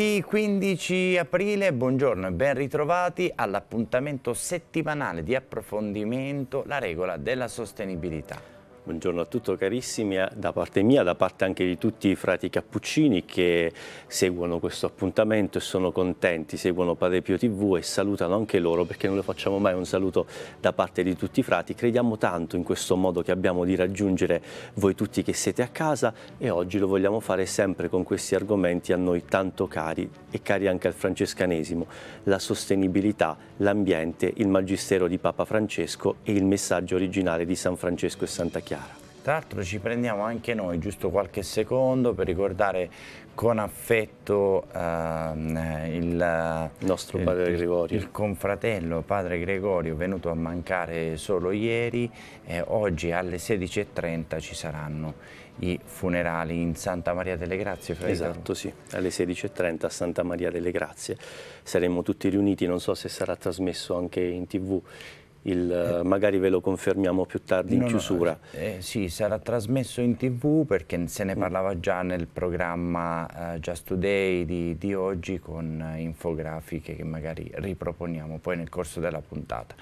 Lunedì 15 aprile, buongiorno e ben ritrovati all'appuntamento settimanale di approfondimento La regola della sostenibilità. Buongiorno a tutti carissimi, eh, da parte mia, da parte anche di tutti i frati cappuccini che seguono questo appuntamento e sono contenti, seguono Padre Pio TV e salutano anche loro perché non lo facciamo mai un saluto da parte di tutti i frati. Crediamo tanto in questo modo che abbiamo di raggiungere voi tutti che siete a casa e oggi lo vogliamo fare sempre con questi argomenti a noi tanto cari e cari anche al francescanesimo, la sostenibilità, l'ambiente, il magistero di Papa Francesco e il messaggio originale di San Francesco e Santa Chiara gara. Tra l'altro ci prendiamo anche noi giusto qualche secondo per ricordare con affetto ehm, eh, il, nostro padre il, Gregorio. Il confratello padre Gregorio venuto a mancare solo ieri eh, oggi alle 16.30 ci saranno i funerali in Santa Maria delle Grazie. Fra esatto, sì, alle 16.30 a Santa Maria delle Grazie. Saremo tutti riuniti, non so se sarà trasmesso anche in tv il, eh, magari ve lo confermiamo più tardi in chiusura. No, eh, sì, sarà trasmesso in tv perché se ne parlava già nel programma uh, Just Today di, di oggi con eh, infografiche che magari riproponiamo poi nel corso della puntata.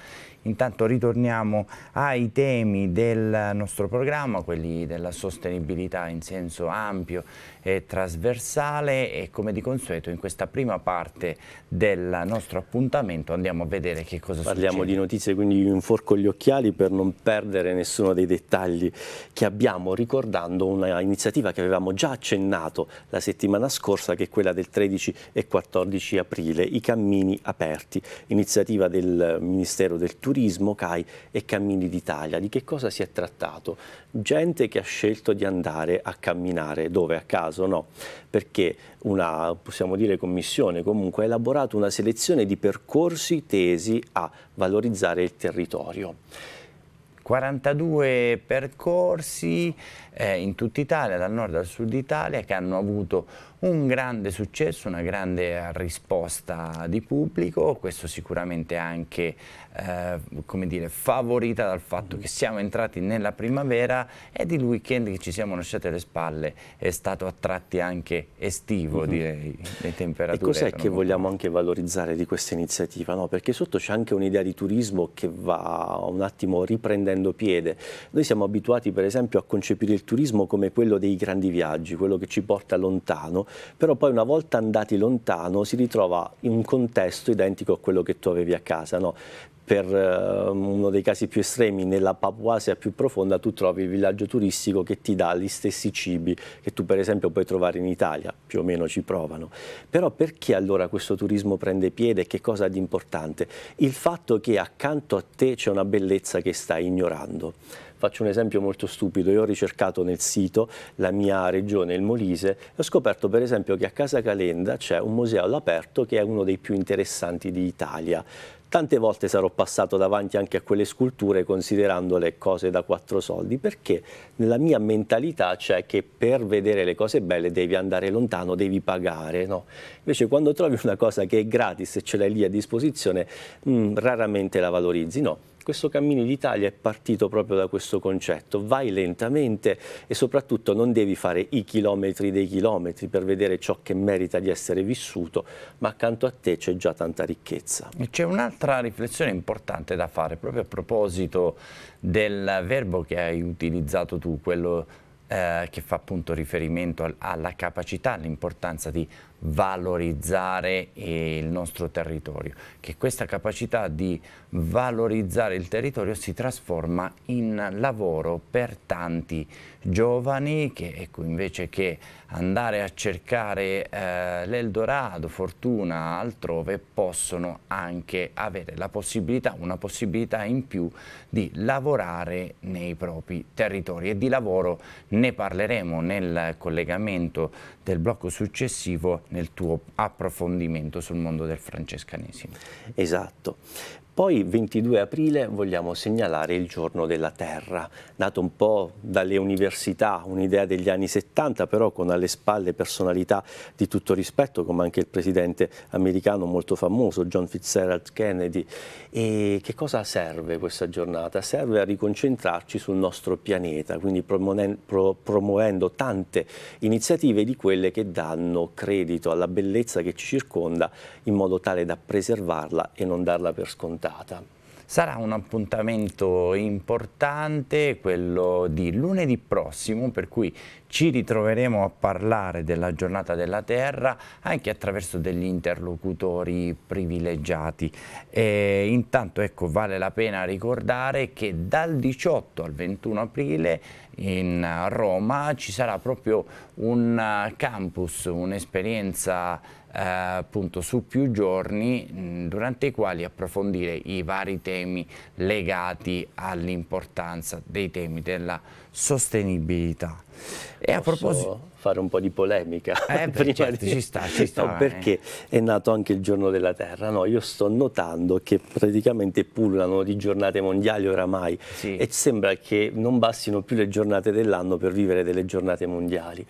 Intanto ritorniamo ai temi del nostro programma, quelli della sostenibilità in senso ampio e trasversale e come di consueto in questa prima parte del nostro appuntamento andiamo a vedere che cosa Parliamo succede. Parliamo di notizie, quindi un forco gli occhiali per non perdere nessuno dei dettagli che abbiamo ricordando una iniziativa che avevamo già accennato la settimana scorsa che è quella del 13 e 14 aprile, i cammini aperti, iniziativa del Ministero del Turismo turismo, CAI e Cammini d'Italia. Di che cosa si è trattato? Gente che ha scelto di andare a camminare, dove? A caso? No, perché una, possiamo dire, commissione comunque ha elaborato una selezione di percorsi tesi a valorizzare il territorio. 42 percorsi eh, in tutta Italia, dal nord al sud Italia, che hanno avuto un grande successo, una grande risposta di pubblico, questo sicuramente anche eh, come dire, favorita dal fatto mm. che siamo entrati nella primavera e di weekend che ci siamo lasciati alle spalle è stato a tratti anche estivo, mm-hmm. direi, le temperature. E cos'è che vogliamo anche valorizzare di questa iniziativa? No? Perché sotto c'è anche un'idea di turismo che va un attimo riprendendo piede. Noi siamo abituati per esempio a concepire il turismo come quello dei grandi viaggi, quello che ci porta lontano, però poi una volta andati lontano si ritrova in un contesto identico a quello che tu avevi a casa. No? per eh, uno dei casi più estremi, nella Papuasia più profonda tu trovi il villaggio turistico che ti dà gli stessi cibi che tu per esempio puoi trovare in Italia, più o meno ci provano. Però perché allora questo turismo prende piede e che cosa di importante? Il fatto che accanto a te c'è una bellezza che stai ignorando. Faccio un esempio molto stupido, io ho ricercato nel sito la mia regione, il Molise, e ho scoperto per esempio che a Casa Calenda c'è un museo all'aperto che è uno dei più interessanti d'Italia. Tante volte sarò passato davanti anche a quelle sculture considerandole cose da quattro soldi, perché nella mia mentalità c'è che per vedere le cose belle devi andare lontano, devi pagare. No? Invece quando trovi una cosa che è gratis e ce l'hai lì a disposizione, mh, mm, raramente la valorizzi. No? questo cammino d'Italia è partito proprio da questo concetto. Vai lentamente e soprattutto non devi fare i chilometri dei chilometri per vedere ciò che merita di essere vissuto, ma accanto a te c'è già tanta ricchezza. C'è un'altra riflessione importante da fare proprio a proposito del verbo che hai utilizzato tu, quello eh, che fa appunto riferimento al, alla capacità, all'importanza di valorizzare eh, il nostro territorio, che questa capacità di valorizzare il territorio si trasforma in lavoro per tanti giovani che ecco, invece che andare a cercare eh, l'Eldorado, fortuna altrove, possono anche avere la possibilità, una possibilità in più di lavorare nei propri territori e di lavoro ne parleremo nel collegamento del blocco successivo nel tuo approfondimento sul mondo del francescanesimo. Esatto, poi 22 aprile vogliamo segnalare il giorno della terra, nato un po' dalle università, un'idea degli anni 70 però con alle spalle personalità di tutto rispetto come anche il presidente americano molto famoso John Fitzgerald Kennedy. E che cosa serve questa giornata? Serve a riconcentrarci sul nostro pianeta, quindi promuovendo tante iniziative di quelle che danno credito alla bellezza che ci circonda in modo tale da preservarla e non darla per scontata puntata? Sarà un appuntamento importante quello di lunedì prossimo per cui ci ritroveremo a parlare della giornata della terra anche attraverso degli interlocutori privilegiati. E intanto ecco, vale la pena ricordare che dal 18 al 21 aprile in Roma ci sarà proprio un eh, campus, un'esperienza eh, appunto su più giorni mh, durante i quali approfondire i vari temi legati all'importanza dei temi della sostenibilità. E Posso... a proposito fare un po' di polemica. Eh beh, certo, di... ci sta, ci sta. No, perché eh. è nato anche il giorno della Terra. No, io sto notando che praticamente pullano di giornate mondiali oramai sì. e sembra che non bastino più le giornate dell'anno per vivere delle giornate mondiali.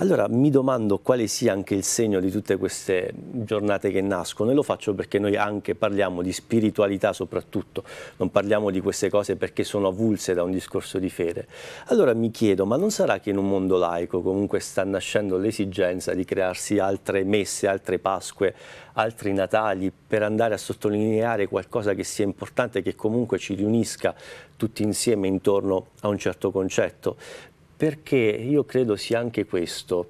Allora mi domando quale sia anche il segno di tutte queste giornate che nascono e lo faccio perché noi anche parliamo di spiritualità soprattutto, non parliamo di queste cose perché sono avulse da un discorso di fede. Allora mi chiedo, ma non sarà che in un mondo laico comunque sta sta nascendo l'esigenza di crearsi altre messe, altre Pasque, altri Natali per andare a sottolineare qualcosa che sia importante, che comunque ci riunisca tutti insieme intorno a un certo concetto perché io credo sia anche questo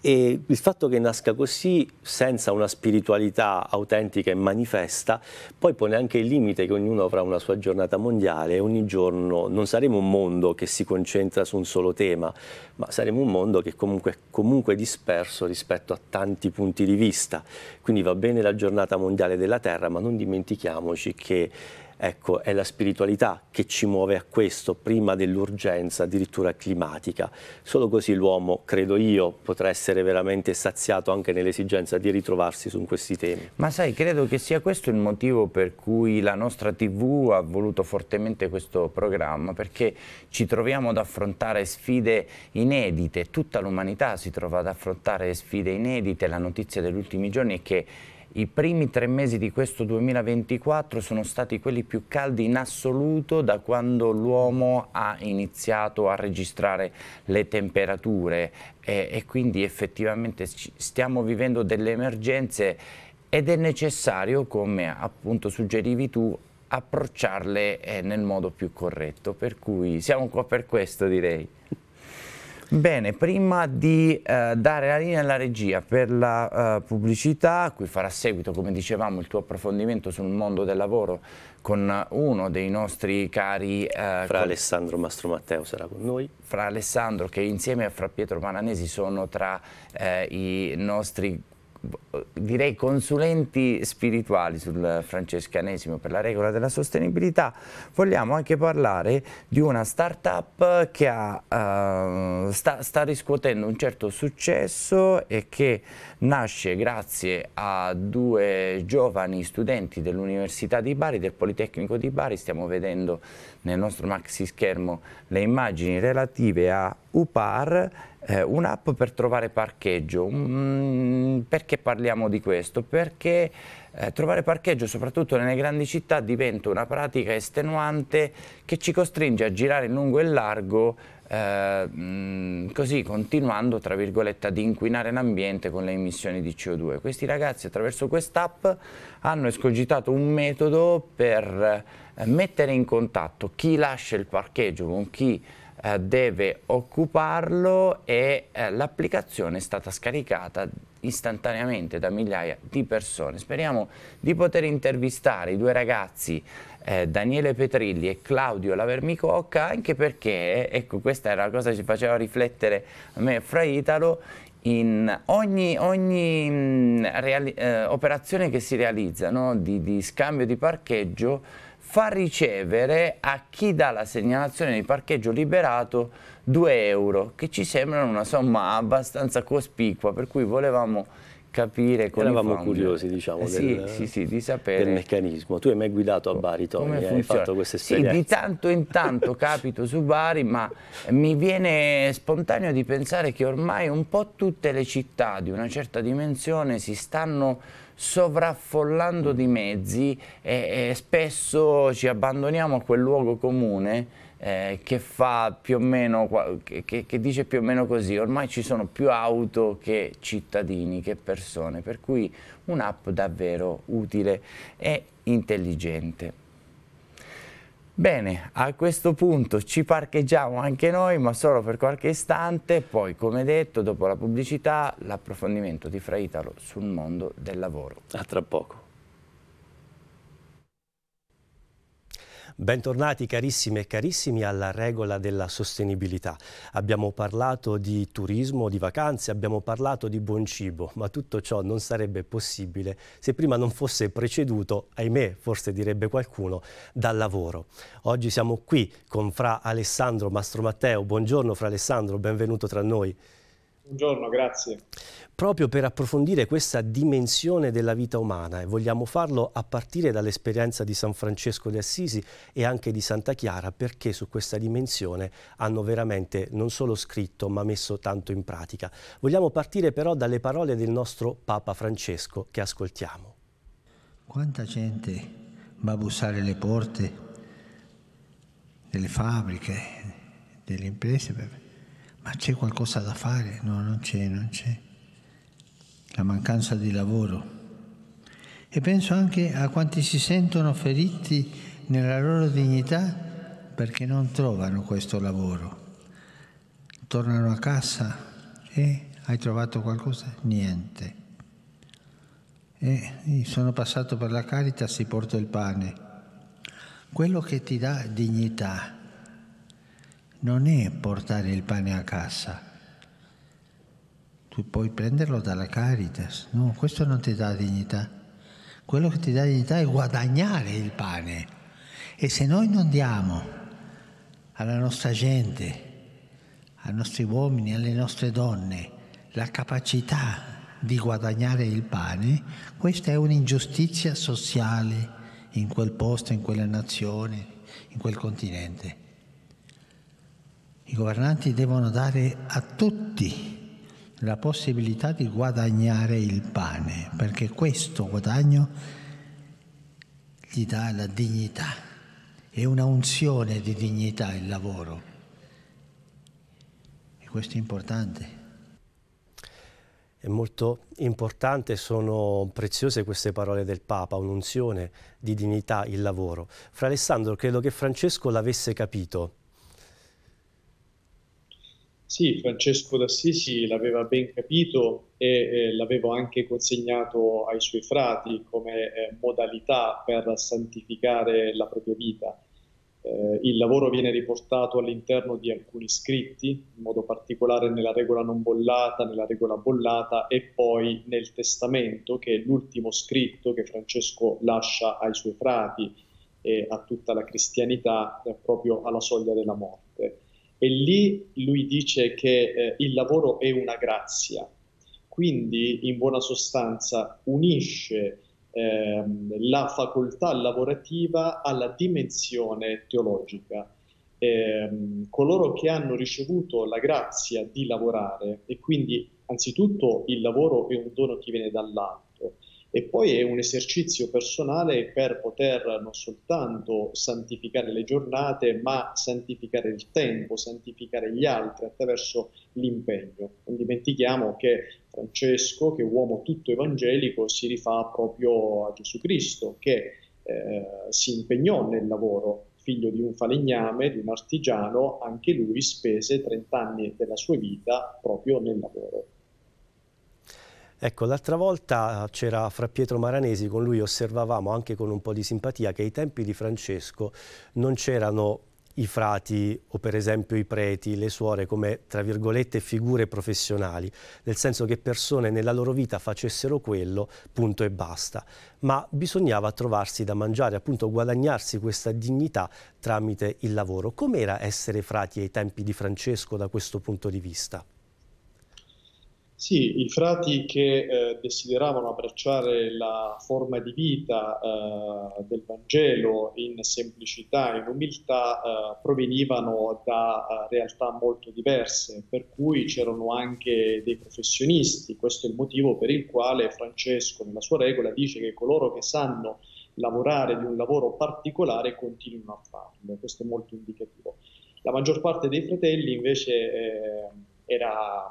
e il fatto che nasca così, senza una spiritualità autentica e manifesta, poi pone anche il limite che ognuno avrà una sua giornata mondiale ogni giorno non saremo un mondo che si concentra su un solo tema, ma saremo un mondo che comunque, comunque è disperso rispetto a tanti punti di vista. Quindi va bene la giornata mondiale della Terra, ma non dimentichiamoci che Ecco, è la spiritualità che ci muove a questo, prima dell'urgenza addirittura climatica. Solo così l'uomo, credo io, potrà essere veramente saziato anche nell'esigenza di ritrovarsi su questi temi. Ma sai, credo che sia questo il motivo per cui la nostra TV ha voluto fortemente questo programma, perché ci troviamo ad affrontare sfide inedite, tutta l'umanità si trova ad affrontare sfide inedite, la notizia degli ultimi giorni è che i primi tre mesi di questo 2024 sono stati quelli più caldi in assoluto da quando l'uomo ha iniziato a registrare le temperature e, e quindi effettivamente stiamo vivendo delle emergenze ed è necessario, come appunto suggerivi tu, approcciarle eh, nel modo più corretto, per cui siamo qua per questo direi. Bene, prima di eh, dare la linea alla regia per la eh, pubblicità, a cui farà seguito, come dicevamo, il tuo approfondimento sul mondo del lavoro con uno dei nostri cari... Eh, Fra Alessandro Mastro Matteo sarà con noi. Fra Alessandro che insieme a Fra Pietro Mananesi sono tra eh, i nostri direi consulenti spirituali sul francescanesimo per la regola della sostenibilità, vogliamo anche parlare di una start-up che ha, uh, sta, sta, riscuotendo un certo successo e che nasce grazie a due giovani studenti dell'Università di Bari, del Politecnico di Bari, stiamo vedendo nel nostro maxi schermo le immagini relative a Upar, eh, un'app per trovare parcheggio. Mm, perché parliamo di questo? Perché eh, trovare parcheggio, soprattutto nelle grandi città, diventa una pratica estenuante che ci costringe a girare lungo e largo eh, mm, così continuando tra virgolette ad inquinare l'ambiente con le emissioni di CO2. Questi ragazzi attraverso quest'app hanno escogitato un metodo per eh, mettere in contatto chi lascia il parcheggio con chi eh, deve occuparlo e eh, l'applicazione è stata scaricata istantaneamente da migliaia di persone. Speriamo di poter intervistare i due ragazzi eh, Daniele Petrilli e Claudio Lavermicocca anche perché, ecco questa era la cosa che ci faceva riflettere a me Fra Italo, in ogni, ogni mh, mm, reali, eh, operazione che si realizza no? di, di, scambio di parcheggio fa ricevere a chi dà la segnalazione di parcheggio liberato 2 euro, che ci sembrano una somma abbastanza cospicua, per cui volevamo capire con Eravamo curiosi diciamo eh, del, sì, sì, di sapere del meccanismo. Tu hai mai guidato a Bari, Tony, hai fatto questa esperienza? Sì, di tanto in tanto capito su Bari, ma mi viene spontaneo di pensare che ormai un po' tutte le città di una certa dimensione si stanno sovraffollando di mezzi e, e spesso ci abbandoniamo a quel luogo comune eh, che, meno, che, che dice più o meno così, ormai ci sono più auto che cittadini, che persone, per cui un'app davvero utile e intelligente. Bene, a questo punto ci parcheggiamo anche noi, ma solo per qualche istante, poi come detto, dopo la pubblicità, l'approfondimento di Fra Italo sul mondo del lavoro. A tra poco. Bentornati carissime e carissimi alla regola della sostenibilità. Abbiamo parlato di turismo, di vacanze, abbiamo parlato di buon cibo, ma tutto ciò non sarebbe possibile se prima non fosse preceduto, ahimè, forse direbbe qualcuno, dal lavoro. Oggi siamo qui con Fra Alessandro Mastro Matteo. Buongiorno Fra Alessandro, benvenuto tra noi. Buongiorno, grazie. Proprio per approfondire questa dimensione della vita umana e vogliamo farlo a partire dall'esperienza di San Francesco di Assisi e anche di Santa Chiara perché su questa dimensione hanno veramente non solo scritto ma messo tanto in pratica. Vogliamo partire però dalle parole del nostro Papa Francesco che ascoltiamo. Quanta gente va a bussare le porte delle fabbriche, delle imprese per ma c'è qualcosa da fare? No, non c'è, non c'è. La mancanza di lavoro. E penso anche a quanti si sentono feriti nella loro dignità perché non trovano questo lavoro. Tornano a casa e hai trovato qualcosa? Niente. E sono passato per la carità, si porta il pane. Quello che ti dà dignità, non è portare il pane a casa. Tu puoi prenderlo dalla Caritas, no, questo non ti dà dignità. Quello che ti dà dignità è guadagnare il pane. E se noi non diamo alla nostra gente, ai nostri uomini, alle nostre donne, la capacità di guadagnare il pane, questa è un'ingiustizia sociale in quel posto, in quella nazione, in quel continente. I governanti devono dare a tutti la possibilità di guadagnare il pane, perché questo guadagno gli dà la dignità, è un'unzione di dignità il lavoro. E questo è importante. È molto importante, sono preziose queste parole del Papa, un'unzione di dignità, il lavoro. Fra Alessandro credo che Francesco l'avesse capito sì, Francesco d'Assisi l'aveva ben capito e eh, l'avevo anche consegnato ai suoi frati come eh, modalità per santificare la propria vita. Eh, il lavoro viene riportato all'interno di alcuni scritti, in modo particolare nella regola non bollata, nella regola bollata e poi nel testamento, che è l'ultimo scritto che Francesco lascia ai suoi frati e a tutta la cristianità eh, proprio alla soglia della morte. E lì lui dice che eh, il lavoro è una grazia, quindi in buona sostanza unisce eh, la facoltà lavorativa alla dimensione teologica. Eh, coloro che hanno ricevuto la grazia di lavorare e quindi anzitutto il lavoro è un dono che viene dall'alto e poi è un esercizio personale per poter non soltanto santificare le giornate, ma santificare il tempo, santificare gli altri attraverso l'impegno. Non dimentichiamo che Francesco, che è uomo tutto evangelico, si rifà proprio a Gesù Cristo, che eh, si impegnò nel lavoro, figlio di un falegname, di un artigiano, anche lui spese 30 anni della sua vita proprio nel lavoro. Ecco, l'altra volta c'era fra Pietro Maranesi, con lui osservavamo anche con un po' di simpatia che ai tempi di Francesco non c'erano i frati o per esempio i preti, le suore come tra virgolette figure professionali, nel senso che persone nella loro vita facessero quello, punto e basta, ma bisognava trovarsi da mangiare, appunto guadagnarsi questa dignità tramite il lavoro. Com'era essere frati ai tempi di Francesco da questo punto di vista? Sì, i frati che eh, desideravano abbracciare la forma di vita eh, del Vangelo in semplicità, e in umiltà, eh, provenivano da eh, realtà molto diverse, per cui c'erano anche dei professionisti. Questo è il motivo per il quale Francesco, nella sua regola, dice che coloro che sanno lavorare di un lavoro particolare continuano a farlo. Questo è molto indicativo. La maggior parte dei fratelli invece eh, era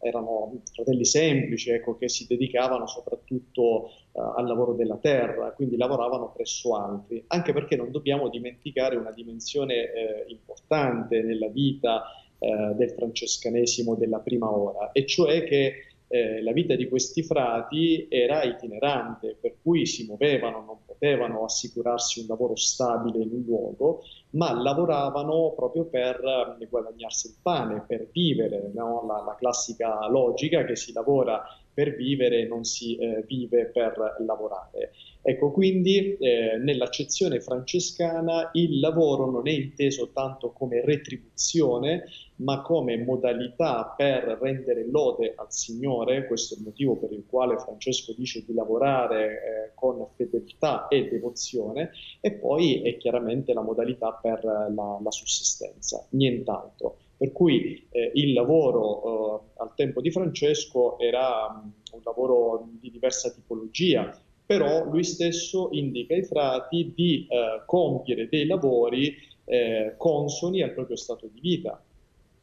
erano fratelli semplici ecco, che si dedicavano soprattutto eh, al lavoro della terra, quindi lavoravano presso altri, anche perché non dobbiamo dimenticare una dimensione eh, importante nella vita eh, del francescanesimo della prima ora, e cioè che eh, la vita di questi frati era itinerante, per cui si muovevano, non potevano assicurarsi un lavoro stabile in un luogo, ma lavoravano proprio per ehm, guadagnarsi il pane, per vivere, no? la, la classica logica che si lavora per vivere, non si eh, vive per lavorare. Ecco, quindi eh, nell'accezione francescana il lavoro non è inteso tanto come retribuzione, ma come modalità per rendere lode al Signore, questo è il motivo per il quale Francesco dice di lavorare eh, con fedeltà e devozione, e poi è chiaramente la modalità per la, la sussistenza, nient'altro. Per cui eh, il lavoro eh, al tempo di Francesco era um, un lavoro di diversa tipologia, però lui stesso indica ai frati di eh, compiere dei lavori eh, consoni al proprio stato di vita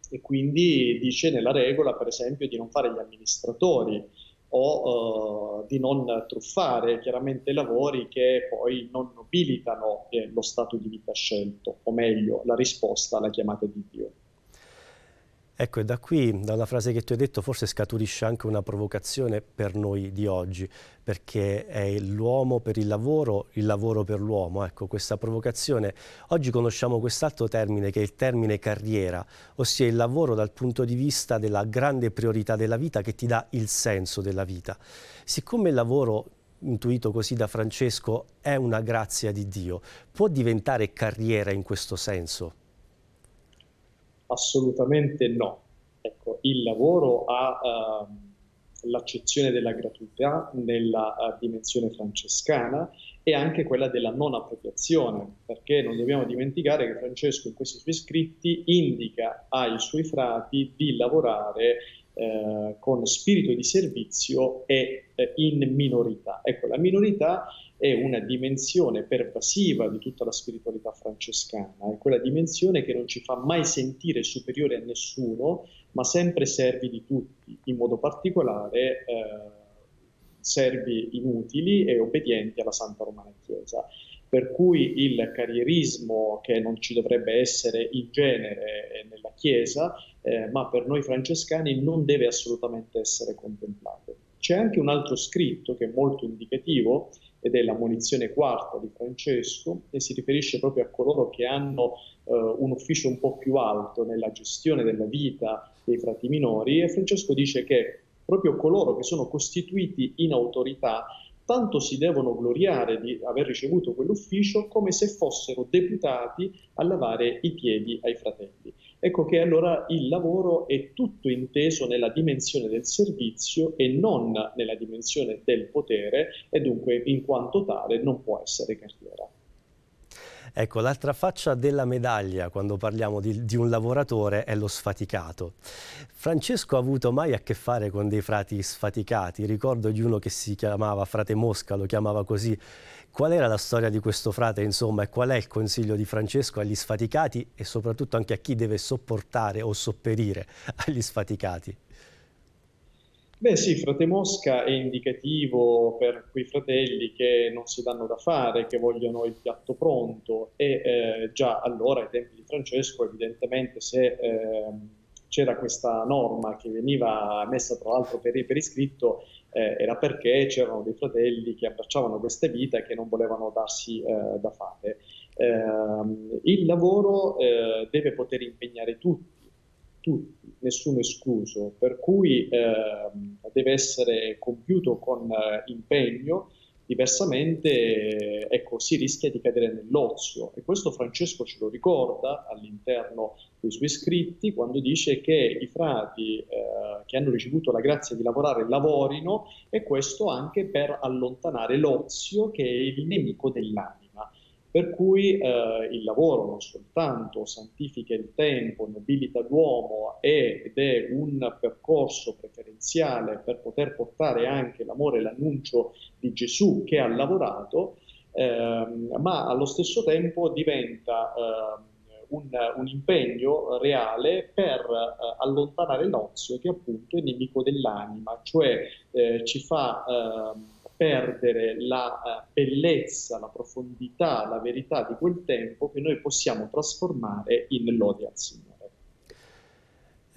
e quindi dice nella regola per esempio di non fare gli amministratori o uh, di non truffare chiaramente lavori che poi non nobilitano eh, lo stato di vita scelto, o meglio la risposta alla chiamata di Dio. Ecco, e da qui, dalla frase che tu hai detto, forse scaturisce anche una provocazione per noi di oggi, perché è l'uomo per il lavoro, il lavoro per l'uomo, ecco, questa provocazione. Oggi conosciamo quest'altro termine, che è il termine carriera, ossia il lavoro dal punto di vista della grande priorità della vita che ti dà il senso della vita. Siccome il lavoro intuito così da Francesco, è una grazia di Dio. Può diventare carriera in questo senso? Assolutamente no. Ecco, il lavoro ha uh, l'accezione della gratuità nella eh, dimensione francescana e anche quella della non appropriazione, perché non dobbiamo dimenticare che Francesco in questi suoi scritti indica ai suoi frati di lavorare eh, con spirito di servizio e eh, in minorità. Ecco, la minorità è una dimensione pervasiva di tutta la spiritualità francescana, è quella dimensione che non ci fa mai sentire superiori a nessuno, ma sempre servi di tutti, in modo particolare eh, servi inutili e obbedienti alla Santa Romana Chiesa. Per cui il carrierismo che non ci dovrebbe essere in genere eh, nella Chiesa, eh, ma per noi francescani non deve assolutamente essere contemplato. C'è anche un altro scritto che è molto indicativo, ed è la munizione quarta di Francesco e si riferisce proprio a coloro che hanno eh, un ufficio un po' più alto nella gestione della vita dei frati minori e Francesco dice che proprio coloro che sono costituiti in autorità tanto si devono gloriare di aver ricevuto quell'ufficio come se fossero deputati a lavare i piedi ai fratelli. Ecco che allora il lavoro è tutto inteso nella dimensione del servizio e non nella dimensione del potere e dunque in quanto tale non può essere carriera. Ecco, l'altra faccia della medaglia quando parliamo di, di, un lavoratore è lo sfaticato. Francesco ha avuto mai a che fare con dei frati sfaticati? Ricordo di uno che si chiamava Frate Mosca, lo chiamava così, Qual era la storia di questo frate, insomma, e qual è il consiglio di Francesco agli sfaticati e soprattutto anche a chi deve sopportare o sopperire agli sfaticati? Beh sì, Frate Mosca è indicativo per quei fratelli che non si danno da fare, che vogliono il piatto pronto e eh, già allora ai tempi di Francesco evidentemente se eh, c'era questa norma che veniva messa tra l'altro per, per, iscritto eh, era perché c'erano dei fratelli che abbracciavano queste vite e che non volevano darsi eh, da fare. Eh, il lavoro eh, deve poter impegnare tutti, tutti, nessuno escluso, per cui ehm, deve essere compiuto con eh, impegno diversamente ecco, si rischia di cadere nell'ozio e questo Francesco ce lo ricorda all'interno dei suoi scritti quando dice che i frati eh, che hanno ricevuto la grazia di lavorare lavorino e questo anche per allontanare l'ozio che è il nemico dell'anima. Per cui eh, il lavoro non soltanto santifica il tempo, nobilita l'uomo ed è un percorso preferenziale per poter portare anche l'amore e l'annuncio di Gesù che ha lavorato, eh, ma allo stesso tempo diventa eh, un, un, impegno reale per eh, allontanare l'ozio che appunto è nemico dell'anima, cioè eh, ci fa ehm, perdere la eh, bellezza, la profondità, la verità di quel tempo che noi possiamo trasformare in lode al Signore.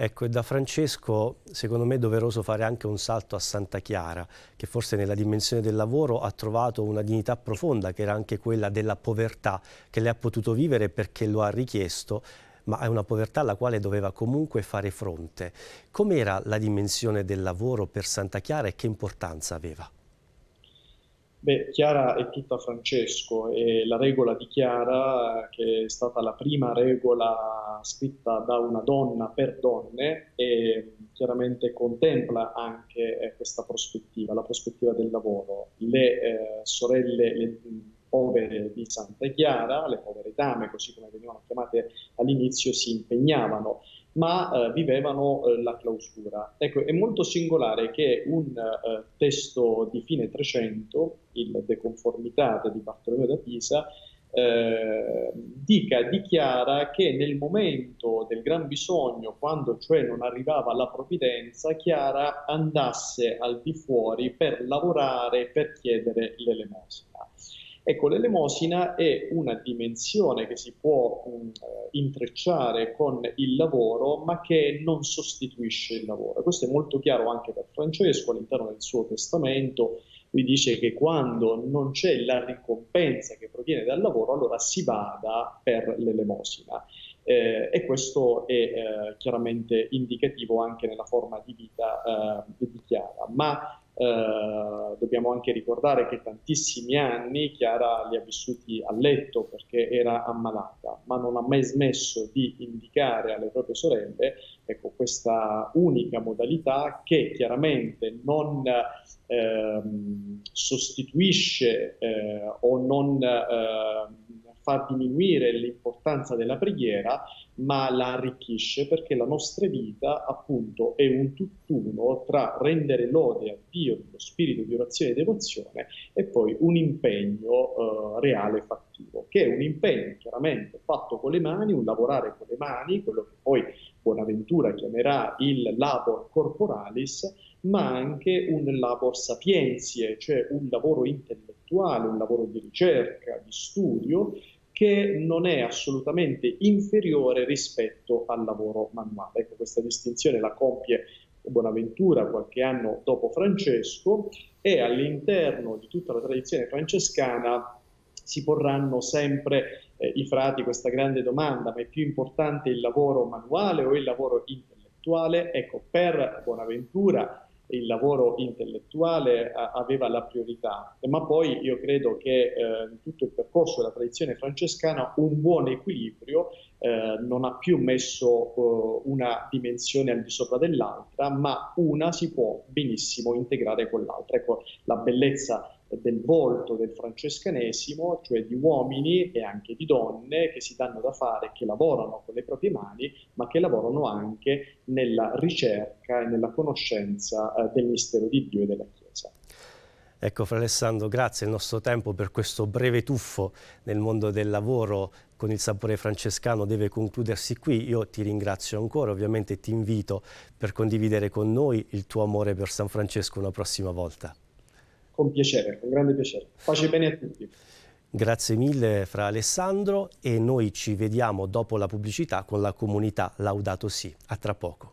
Ecco, e da Francesco secondo me è doveroso fare anche un salto a Santa Chiara, che forse nella dimensione del lavoro ha trovato una dignità profonda, che era anche quella della povertà, che le ha potuto vivere perché lo ha richiesto, ma è una povertà alla quale doveva comunque fare fronte. Com'era la dimensione del lavoro per Santa Chiara e che importanza aveva? Beh, Chiara è tutta Francesco e la regola di Chiara, che è stata la prima regola scritta da una donna per donne, chiaramente contempla anche eh, questa prospettiva, la prospettiva del lavoro. Le eh, sorelle, le povere di Santa Chiara, le povere dame, così come venivano chiamate all'inizio, si impegnavano ma eh, vivevano eh, la clausura. Ecco, è molto singolare che un eh, testo di fine 300, il De Conformitate di Bartolomeo da Pisa, eh, dica, dichiara che nel momento del gran bisogno, quando cioè non arrivava la provvidenza, Chiara andasse al di fuori per lavorare, per chiedere l'elemosina. Ecco, l'elemosina è una dimensione che si può um, intrecciare con il lavoro, ma che non sostituisce il lavoro. Questo è molto chiaro anche per Francesco all'interno del suo testamento. Lui dice che quando non c'è la ricompensa che proviene dal lavoro, allora si vada per l'elemosina. Eh, e questo è eh, chiaramente indicativo anche nella forma di vita eh, di Chiara. Ma eh, dobbiamo anche ricordare che tantissimi anni Chiara li ha vissuti a letto perché era ammalata, ma non ha mai smesso di indicare alle proprie sorelle ecco, questa unica modalità che chiaramente non eh, sostituisce eh, o non ehm, fa diminuire l'importanza della preghiera, ma la arricchisce perché la nostra vita appunto è un tutt'uno tra rendere lode a Dio, lo spirito di orazione e devozione e poi un impegno eh, reale e fattivo, che è un impegno chiaramente fatto con le mani, un lavorare con le mani, quello che poi Bonaventura chiamerà il labor corporalis, ma anche un labor sapienzie, cioè un lavoro intellettuale, un lavoro di ricerca, di studio, che non è assolutamente inferiore rispetto al lavoro manuale. Ecco, questa distinzione la compie Bonaventura qualche anno dopo Francesco e all'interno di tutta la tradizione francescana si porranno sempre eh, i frati questa grande domanda, ma è più importante il lavoro manuale o il lavoro intellettuale? Ecco, per Bonaventura il lavoro intellettuale eh, aveva la priorità, ma poi io credo che eh, in tutto il percorso della tradizione francescana un buon equilibrio eh, non ha più messo una dimensione al di sopra dell'altra, ma una si può benissimo integrare con l'altra. Ecco, la bellezza del volto del francescanesimo, cioè di uomini e anche di donne che si danno da fare, che lavorano con le proprie mani, ma che lavorano anche nella ricerca e nella conoscenza eh, del mistero di Dio e della Chiesa. Ecco, Fra Alessandro, grazie il nostro tempo per questo breve tuffo nel mondo del lavoro con il sapore francescano deve concludersi qui. Io ti ringrazio ancora, ovviamente ti invito per condividere con noi il tuo amore per San Francesco una prossima volta con piacere, con grande piacere. Pace bene a tutti. Grazie mille fra Alessandro e noi ci vediamo dopo la pubblicità con la comunità Laudato Si. A tra poco.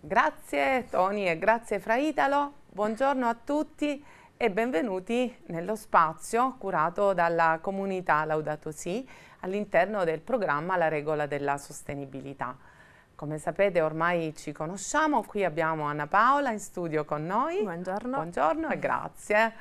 Grazie Tony e grazie Fra Italo. Buongiorno a tutti e benvenuti nello spazio curato dalla comunità Laudato Si all'interno del programma La regola della sostenibilità. Come sapete ormai ci conosciamo, qui abbiamo Anna Paola in studio con noi. Buongiorno. Buongiorno e grazie.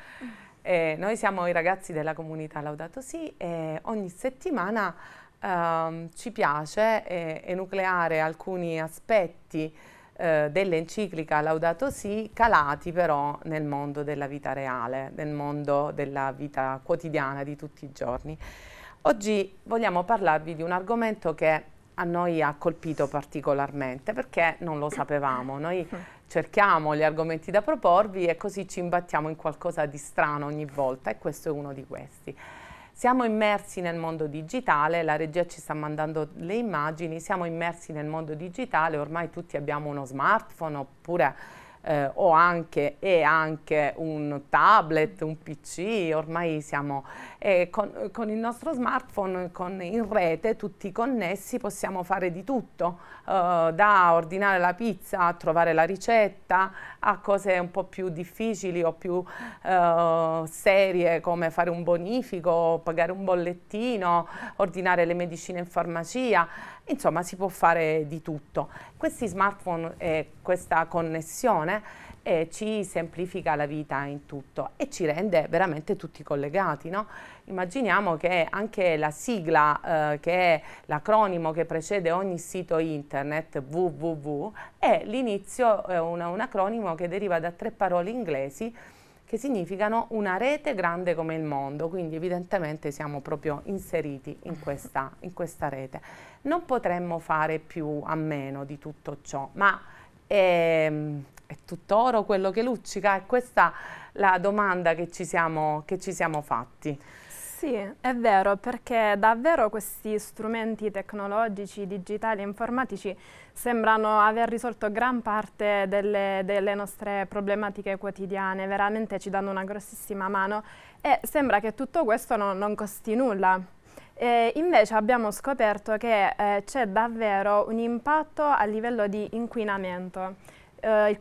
Eh, noi siamo i ragazzi della comunità Laudato Si e ogni settimana ehm, ci piace eh, enucleare alcuni aspetti eh, dell'enciclica Laudato Si calati però nel mondo della vita reale, nel mondo della vita quotidiana di tutti i giorni. Oggi vogliamo parlarvi di un argomento che a noi ha colpito particolarmente perché non lo sapevamo. Noi cerchiamo gli argomenti da proporvi e così ci imbattiamo in qualcosa di strano ogni volta e questo è uno di questi. Siamo immersi nel mondo digitale, la regia ci sta mandando le immagini, siamo immersi nel mondo digitale, ormai tutti abbiamo uno smartphone oppure eh, o anche, e anche un tablet, un PC, ormai siamo eh, con, con, il nostro smartphone con, in rete tutti connessi possiamo fare di tutto, eh, da ordinare la pizza a trovare la ricetta a cose un po' più difficili o più eh, serie come fare un bonifico, pagare un bollettino, ordinare le medicine in farmacia insomma si può fare di tutto. Questi smartphone e questa connessione eh, ci semplifica la vita in tutto e ci rende veramente tutti collegati. No? Immaginiamo che anche la sigla, eh, che è l'acronimo che precede ogni sito internet, www, è l'inizio, è eh, un, un acronimo che deriva da tre parole inglesi che significano una rete grande come il mondo, quindi evidentemente siamo proprio inseriti in questa, in questa rete. Non potremmo fare più a meno di tutto ciò, ma è, ehm, è tutt'oro quello che luccica? È questa la domanda che ci siamo, che ci siamo fatti. Sì, è vero, perché davvero questi strumenti tecnologici, digitali e informatici sembrano aver risolto gran parte delle, delle nostre problematiche quotidiane, veramente ci danno una grossissima mano e sembra che tutto questo no, non costi nulla. E invece abbiamo scoperto che eh, c'è davvero un impatto a livello di inquinamento. Eh,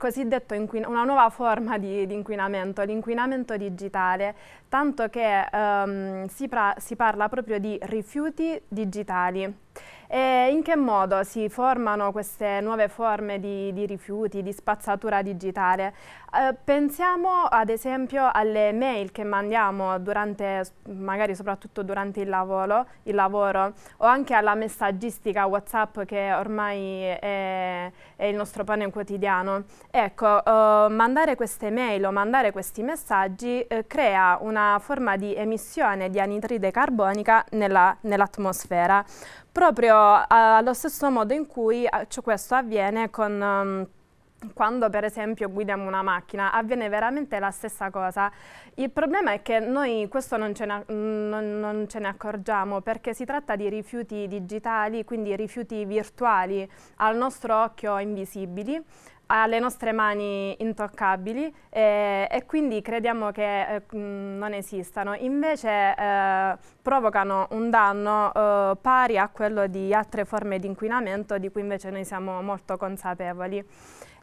una nuova forma di, di inquinamento, l'inquinamento digitale, tanto che ehm, si, si, parla proprio di rifiuti digitali. E in che modo si formano queste nuove forme di, di rifiuti, di spazzatura digitale? Eh, pensiamo ad esempio alle mail che mandiamo durante, magari soprattutto durante il lavoro, il lavoro o anche alla messaggistica WhatsApp che ormai è, è il nostro pane quotidiano. Ecco, eh, mandare queste mail o mandare questi messaggi eh, crea un una forma di emissione di anidride carbonica nell'atmosfera, nell proprio allo stesso modo in cui eh, questo avviene con... Um, quando per esempio guidiamo una macchina avviene veramente la stessa cosa. Il problema è che noi questo non ce ne, non, non ce ne accorgiamo perché si tratta di rifiuti digitali, quindi rifiuti virtuali al nostro occhio invisibili alle nostre mani intoccabili eh, e quindi crediamo che eh, mm, non esistano, invece eh, provocano un danno eh, pari a quello di altre forme di inquinamento di cui invece noi siamo molto consapevoli.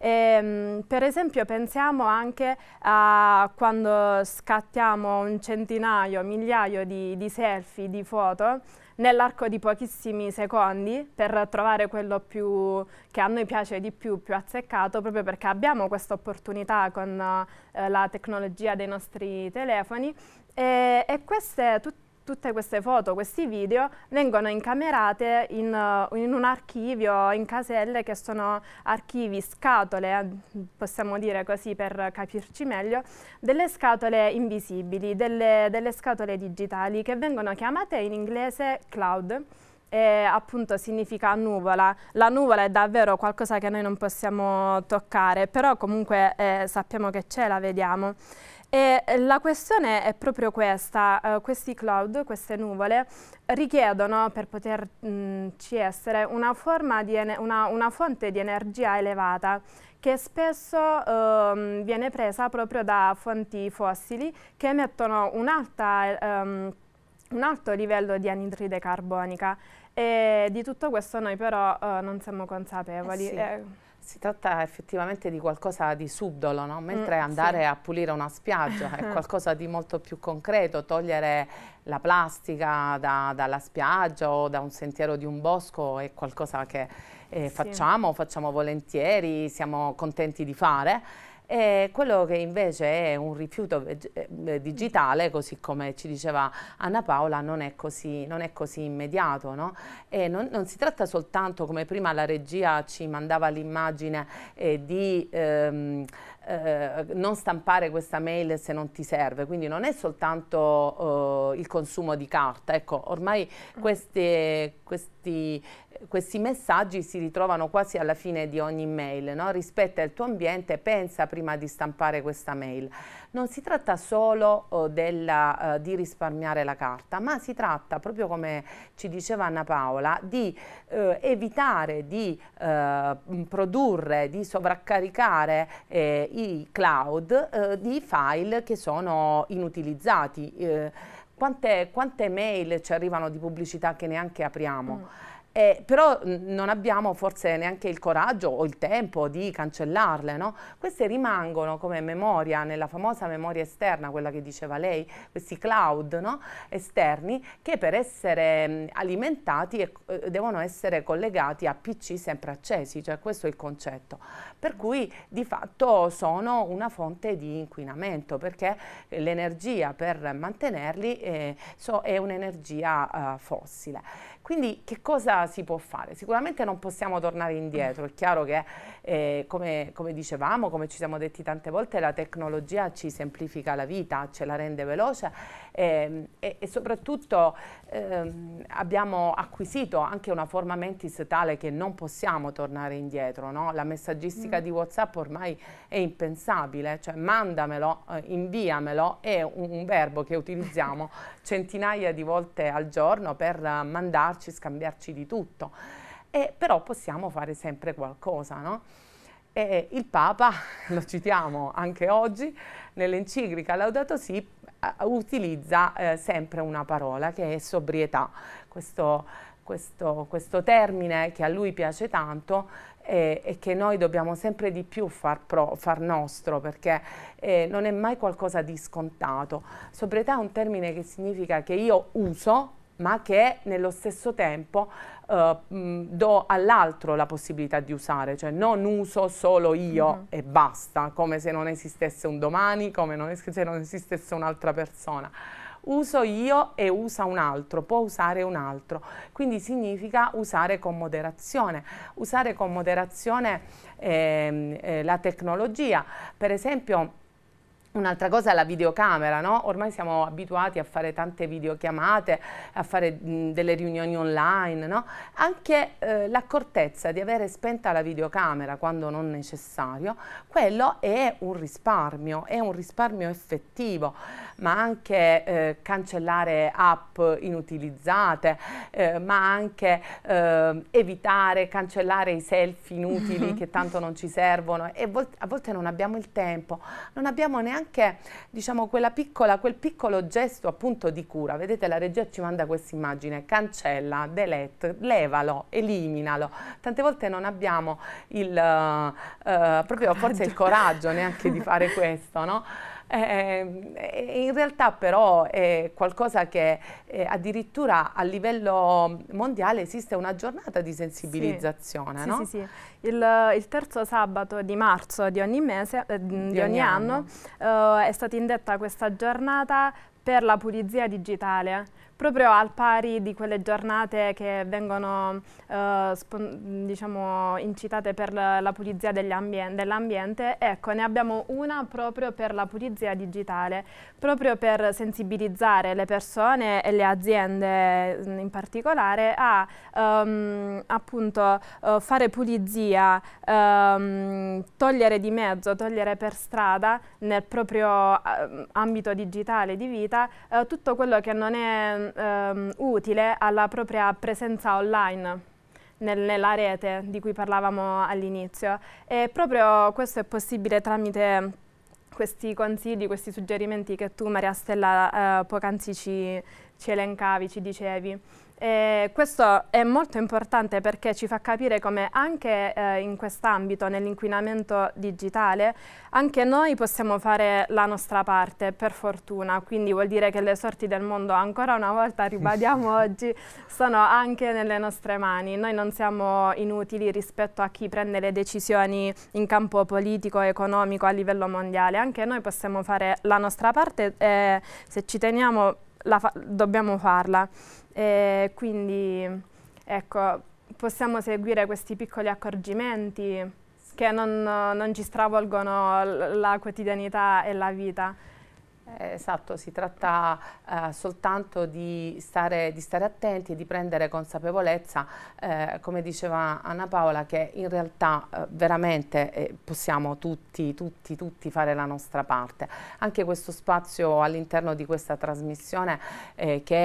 E, ehm, per esempio pensiamo anche a quando scattiamo un centinaio, migliaio di, di selfie, di foto, nell'arco di pochissimi secondi per trovare quello più, che a noi piace di più, più azzeccato, proprio perché abbiamo questa opportunità con eh, la tecnologia dei nostri telefoni e, e queste tutte tutte queste foto, questi video vengono incamerate in, eh, in un archivio, in caselle che sono archivi, scatole, possiamo dire così per capirci meglio, delle scatole invisibili, delle, delle scatole digitali che vengono chiamate in inglese cloud e appunto significa nuvola. La nuvola è davvero qualcosa che noi non possiamo toccare, però comunque eh, sappiamo che c'è, la vediamo. E eh, la questione è proprio questa, uh, questi cloud, queste nuvole, richiedono per poterci mm, essere una, una, una, fonte di energia elevata che spesso uh, viene presa proprio da fonti fossili che emettono un'alta um, un alto livello di anidride carbonica e di tutto questo noi però uh, non siamo consapevoli. Eh sì. eh. Si tratta effettivamente di qualcosa di subdolo, no? mentre mm, andare sì. a pulire una spiaggia è qualcosa di molto più concreto, togliere la plastica da, dalla spiaggia o da un sentiero di un bosco è qualcosa che eh, sì. facciamo, facciamo volentieri, siamo contenti di fare e quello che invece è un rifiuto eh, eh, digitale, così come ci diceva Anna Paola, non è così, non è così immediato. No? Non, non, si tratta soltanto, come prima la regia ci mandava l'immagine eh, di... Ehm, eh, non stampare questa mail se non ti serve, quindi non è soltanto eh, il consumo di carta, ecco, ormai queste, questi, questi, messaggi si ritrovano quasi alla fine di ogni mail, no? rispetta il tuo ambiente, pensa prima di stampare questa mail non si tratta solo oh, della, eh, di risparmiare la carta, ma si tratta, proprio come ci diceva Anna Paola, di eh, evitare di eh, produrre, di sovraccaricare eh, i cloud di eh, file che sono inutilizzati. Quante, quante, mail ci arrivano di pubblicità che neanche apriamo? Mm. Eh, però mm, non abbiamo forse neanche il coraggio o il tempo di cancellarle, no? Queste rimangono come memoria, nella famosa memoria esterna, quella che diceva lei, questi cloud no? esterni che per essere mm, alimentati eh, devono essere collegati a PC sempre accesi, cioè questo è il concetto. Per cui di fatto sono una fonte di inquinamento perché l'energia per mantenerli eh, so, è un'energia eh, fossile. Quindi che cosa si può fare? Sicuramente non possiamo tornare indietro, è chiaro che eh, come, come, dicevamo, come ci siamo detti tante volte, la tecnologia ci semplifica la vita, ce la rende veloce Ehm, e, e soprattutto ehm, abbiamo acquisito anche una forma mentis tale che non possiamo tornare indietro, no? la messaggistica mm. di Whatsapp ormai è impensabile, cioè mandamelo, eh, inviamelo è un, un, verbo che utilizziamo centinaia di volte al giorno per mandarci, scambiarci di tutto, e, però possiamo fare sempre qualcosa. No? E il Papa, lo citiamo anche oggi, nell'enciclica Laudato Si eh, utilizza eh, sempre una parola che è sobrietà. Questo, questo, questo, termine che a lui piace tanto eh, e che noi dobbiamo sempre di più far, pro, far nostro perché eh, non è mai qualcosa di scontato. Sobrietà è un termine che significa che io uso ma che nello stesso tempo eh, do all'altro la possibilità di usare, cioè non uso solo io mm. e basta, come se non esistesse un domani, come non se non esistesse un'altra persona uso io e usa un altro, può usare un altro. Quindi significa usare con moderazione, usare con moderazione eh, eh, la tecnologia. Per esempio Un'altra cosa è la videocamera, no? ormai siamo abituati a fare tante videochiamate, a fare mh, delle riunioni online, no? anche eh, l'accortezza di avere spenta la videocamera quando non necessario, quello è un risparmio, è un risparmio effettivo ma anche eh, cancellare app inutilizzate, eh, ma anche eh, evitare, cancellare i selfie inutili mm-hmm. che tanto non ci servono e vol a volte non abbiamo il tempo, non abbiamo neanche diciamo, piccola, quel piccolo gesto appunto di cura. Vedete la regia ci manda questa immagine, cancella, delete, levalo, eliminalo. Tante volte non abbiamo il, eh, proprio coraggio. forse il coraggio neanche di fare questo, no? Eh, eh, in realtà però è qualcosa che eh, addirittura a livello mondiale esiste una giornata di sensibilizzazione. Sì, no? sì, sì. Il, il, terzo sabato di marzo di ogni, mese, eh, di di ogni, ogni anno, anno. Eh, è stata indetta questa giornata per la pulizia digitale proprio al pari di quelle giornate che vengono eh, diciamo, incitate per la pulizia dell'ambiente. Dell ecco, ne abbiamo una proprio per la pulizia digitale, proprio per sensibilizzare le persone e le aziende mm, in particolare a ehm, appunto eh, fare pulizia, ehm, togliere di mezzo, togliere per strada nel proprio eh, ambito digitale di vita eh, tutto quello che non è ehm, utile alla propria presenza online nella rete di cui parlavamo all'inizio e proprio questo è possibile tramite questi consigli, questi suggerimenti che tu Maria Stella eh, poc'anzi ci, ci elencavi, ci dicevi. Eh, questo è molto importante perché ci fa capire come anche eh, in quest'ambito, nell'inquinamento digitale, anche noi possiamo fare la nostra parte, per fortuna. Quindi vuol dire che le sorti del mondo, ancora una volta ribadiamo oggi, sono anche nelle nostre mani. Noi non siamo inutili rispetto a chi prende le decisioni in campo politico, economico, a livello mondiale. Anche noi possiamo fare la nostra parte e eh, se ci teniamo dobbiamo farla. E quindi ecco, possiamo seguire questi piccoli accorgimenti che non, non ci stravolgono la quotidianità e la vita. Eh, esatto, si tratta eh, soltanto di stare, di stare, attenti e di prendere consapevolezza, eh, come diceva Anna Paola, che in realtà eh, veramente eh, possiamo tutti, tutti, tutti fare la nostra parte. Anche questo spazio all'interno di questa trasmissione eh, che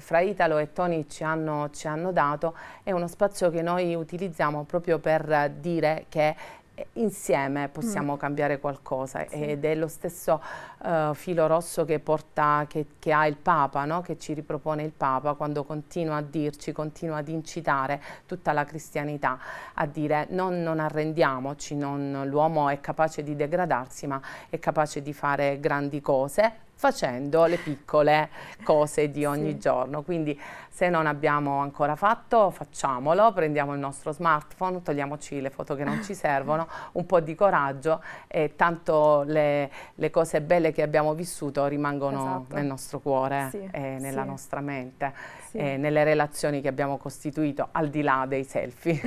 fra Italo e Tony ci hanno, ci hanno dato è uno spazio che noi utilizziamo proprio per dire che eh, insieme possiamo mm. cambiare qualcosa sì. ed è lo stesso uh, filo rosso che, porta, che, che ha il Papa, no? che ci ripropone il Papa quando continua a dirci, continua ad incitare tutta la cristianità a dire non, non arrendiamoci, l'uomo è capace di degradarsi ma è capace di fare grandi cose facendo le piccole cose di ogni sì. giorno. Quindi se non abbiamo ancora fatto, facciamolo, prendiamo il nostro smartphone, togliamoci le foto che non ci servono, un po' di coraggio e tanto le, le cose belle che abbiamo vissuto rimangono esatto. nel nostro cuore sì. e nella sì. nostra mente, e nelle relazioni che abbiamo costituito, al di là dei selfie.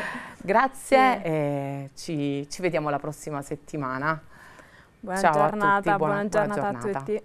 Grazie e ci, ci vediamo la prossima settimana. Buona Ciao giornata, a tutti, buona, buona giornata, giornata a tutti.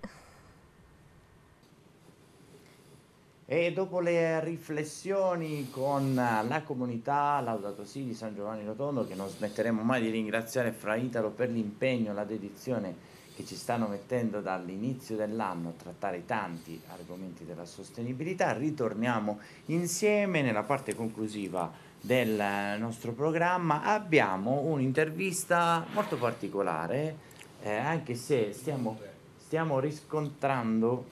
E dopo le riflessioni con la comunità Laudato Si di San Giovanni Rotondo, che non smetteremo mai di ringraziare fra Italo per l'impegno, la dedizione che ci stanno mettendo dall'inizio dell'anno a trattare tanti argomenti della sostenibilità, ritorniamo insieme nella parte conclusiva del nostro programma. Abbiamo un'intervista molto particolare eh, anche se stiamo, stiamo riscontrando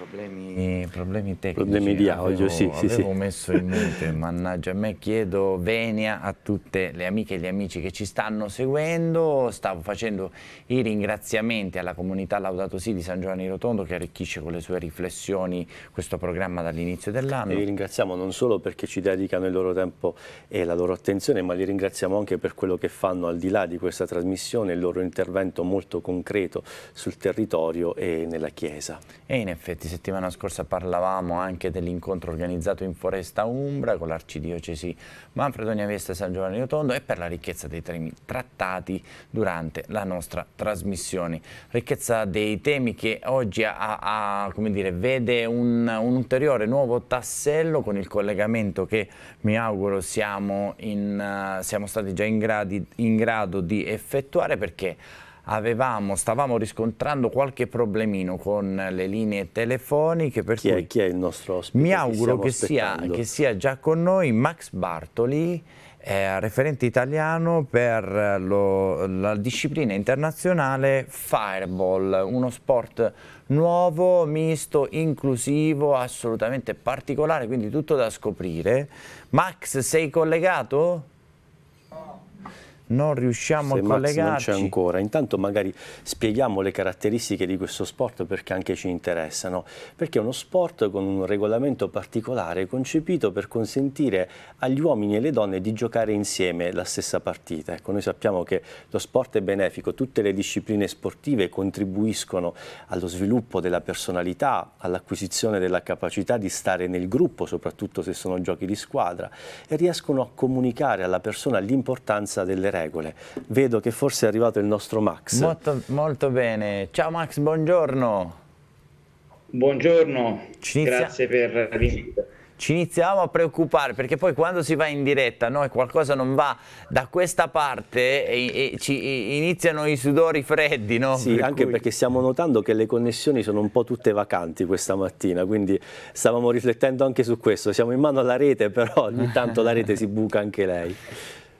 Problemi, problemi tecnici. Problemi di audio, avevo, sì, avevo sì. messo in mente, mannaggia, a me chiedo venia a tutte le amiche e gli amici che ci stanno seguendo. Stavo facendo i ringraziamenti alla comunità Laudato Si di San Giovanni Rotondo che arricchisce con le sue riflessioni questo programma dall'inizio dell'anno. Li ringraziamo non solo perché ci dedicano il loro tempo e la loro attenzione, ma li ringraziamo anche per quello che fanno al di là di questa trasmissione, il loro intervento molto concreto sul territorio e nella Chiesa. E in effetti settimana scorsa parlavamo anche dell'incontro organizzato in Foresta Umbra con l'arcidiocesi Manfredo Niavesta e San Giovanni Rotondo e per la ricchezza dei temi trattati durante la nostra trasmissione. Ricchezza dei temi che oggi ha, ha, dire, vede un, un ulteriore nuovo tassello con il collegamento che mi auguro siamo, in, siamo stati già in, gradi, in grado di effettuare perché avevamo, stavamo riscontrando qualche problemino con le linee telefoniche. Per chi, cui è, chi è il nostro ospite? Mi auguro che sia, che sia già con noi Max Bartoli, eh, referente italiano per eh, lo, la disciplina internazionale Fireball, uno sport nuovo, misto, inclusivo, assolutamente particolare, quindi tutto da scoprire. Max, sei collegato? No non riusciamo Se a Max collegarci. non c'è ancora. Intanto magari spieghiamo le caratteristiche di questo sport perché anche ci interessano. Perché è uno sport con un regolamento particolare concepito per consentire agli uomini e alle donne di giocare insieme la stessa partita. Ecco, noi sappiamo che lo sport è benefico, tutte le discipline sportive contribuiscono allo sviluppo della personalità, all'acquisizione della capacità di stare nel gruppo, soprattutto se sono giochi di squadra, e riescono a comunicare alla persona l'importanza delle regole regole. Vedo che forse è arrivato il nostro Max. Molto, molto bene. Ciao Max, buongiorno. Buongiorno, inizia... grazie per l'invito. Ci iniziamo a preoccupare perché poi quando si va in diretta noi qualcosa non va da questa parte e, e ci iniziano i sudori freddi, no? Sì, per anche cui... perché stiamo notando che le connessioni sono un po' tutte vacanti questa mattina, quindi stavamo riflettendo anche su questo. Siamo in mano alla rete, però ogni tanto la rete si buca anche lei.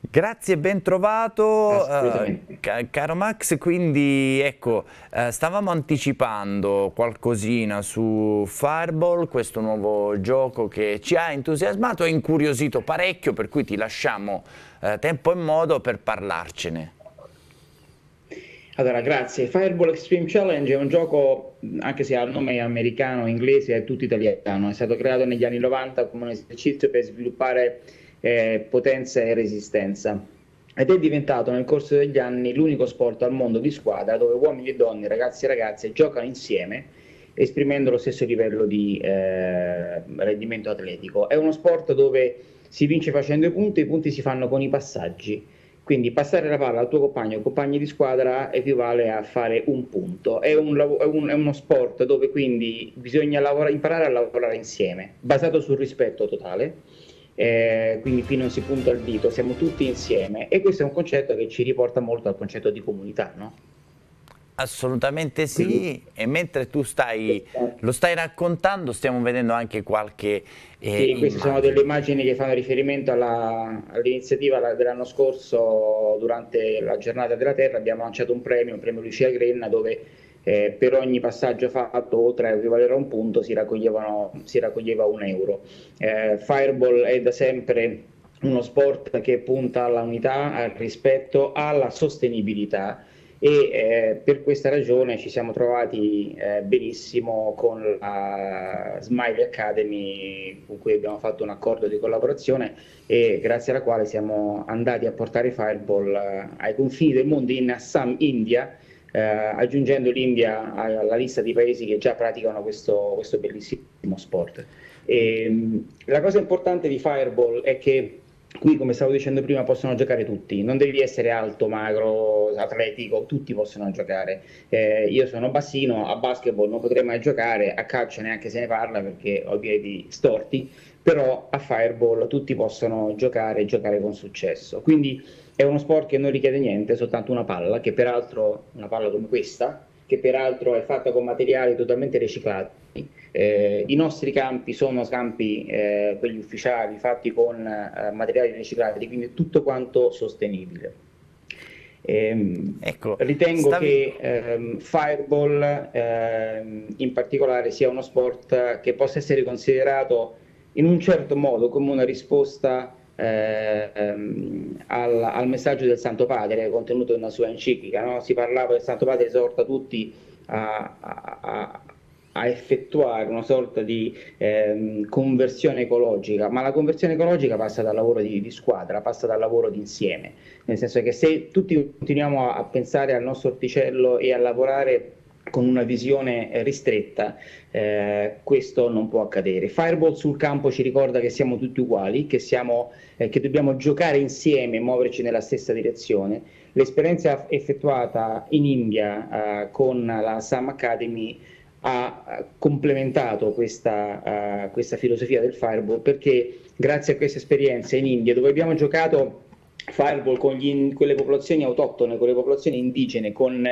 Grazie, ben trovato. Uh, caro Max, quindi ecco, uh, stavamo anticipando qualcosina su Fireball, questo nuovo gioco che ci ha entusiasmato e incuriosito parecchio, per cui ti lasciamo uh, tempo e modo per parlarcene. Allora, grazie. Fireball Extreme Challenge è un gioco, anche se ha il nome americano, inglese, è tutto italiano. È stato creato negli anni 90 come un esercizio per sviluppare eh, potenza e resistenza. Ed è diventato nel corso degli anni l'unico sport al mondo di squadra dove uomini e donne, ragazzi e ragazze giocano insieme esprimendo lo stesso livello di eh, rendimento atletico. È uno sport dove si vince facendo i punti, i punti si fanno con i passaggi. Quindi passare la palla al tuo compagno o compagno di squadra equivale a fare un punto. È, un, è, un, è uno sport dove quindi bisogna lavora, imparare a lavorare insieme, basato sul rispetto totale eh, quindi qui non si punta il dito, siamo tutti insieme e questo è un concetto che ci riporta molto al concetto di comunità, no? Assolutamente sì, quindi, e mentre tu stai, esatto. lo stai raccontando stiamo vedendo anche qualche... Eh, sì, queste immagine. sono delle immagini che fanno riferimento all'iniziativa dell'anno scorso durante la giornata della Terra, abbiamo lanciato un premio, un premio Lucia Grenna, dove eh, per ogni passaggio fatto oltre a equivalere a un punto si, si raccoglieva un euro. Eh, Fireball è da sempre uno sport che punta alla unità, al rispetto, alla sostenibilità e eh, per questa ragione ci siamo trovati eh, benissimo con la Smile Academy con cui abbiamo fatto un accordo di collaborazione e grazie alla quale siamo andati a portare Fireball eh, ai confini del mondo in Assam, India eh, aggiungendo l'India alla lista di paesi che già praticano questo, questo bellissimo sport. E, ehm, la cosa importante di Fireball è che qui, come stavo dicendo prima, possono giocare tutti, non devi essere alto, magro, atletico, tutti possono giocare. Eh, io sono bassino, a basketball non potrei mai giocare, a calcio neanche se ne parla perché ho i piedi storti però a Fireball tutti possono giocare e giocare con successo. Quindi è uno sport che non richiede niente, soltanto una palla, che peraltro, una palla come questa, che peraltro è fatta con materiali totalmente riciclati. Eh, I nostri campi sono campi, eh, quelli ufficiali, fatti con eh, materiali riciclati, quindi tutto quanto sostenibile. Ehm, ecco, ritengo stavi... che ehm, Fireball ehm, in particolare sia uno sport che possa essere considerato in un certo modo come una risposta eh, ehm, al, al, messaggio del Santo Padre contenuto nella sua enciclica. No? Si parlava del Santo Padre esorta tutti a, a, a, effettuare una sorta di ehm, conversione ecologica, ma la conversione ecologica passa dal lavoro di, di, squadra, passa dal lavoro di insieme, nel senso che se tutti continuiamo a pensare al nostro orticello e a lavorare con una visione eh, ristretta, eh, questo non può accadere. Fireball sul campo ci ricorda che siamo tutti uguali, che, siamo, eh, che dobbiamo giocare insieme e muoverci nella stessa direzione. L'esperienza effettuata in India eh, con la Sam Academy ha eh, complementato questa, uh, questa filosofia del fireball perché grazie a questa esperienza in India dove abbiamo giocato fireball con, gli, con le popolazioni autoctone, con le popolazioni indigene, con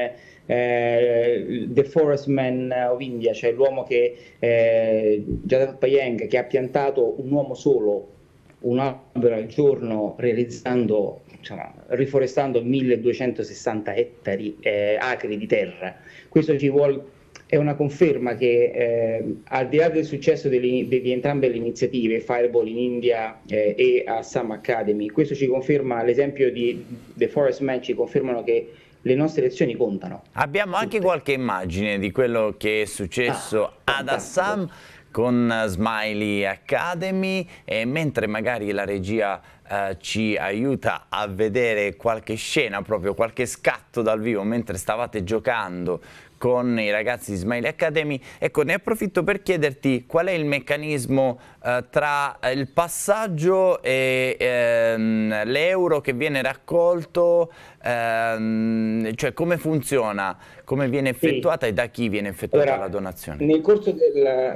eh, The Forest Man of India, cioè l'uomo che, eh, Jadab Payeng, che ha piantato un uomo solo, un albero al giorno, realizzando, insomma, riforestando 1260 ettari, eh, acri di terra. Questo ci vuole è una conferma che eh, al di là del successo di entrambe le iniziative, Fireball in India eh, e Assam Academy, questo ci conferma, l'esempio di The Forest Man ci confermano che le nostre elezioni contano. Abbiamo tutte. anche qualche immagine di quello che è successo ah, ad Assam con Smiley Academy e mentre magari la regia eh, ci aiuta a vedere qualche scena, proprio qualche scatto dal vivo mentre stavate giocando con i ragazzi di Smiley Academy, ecco ne approfitto per chiederti qual è il meccanismo eh, tra eh, il passaggio e ehm, l'euro che viene raccolto ehm, cioè come funziona, come viene effettuata sì. e da chi viene effettuata allora, la donazione? Nel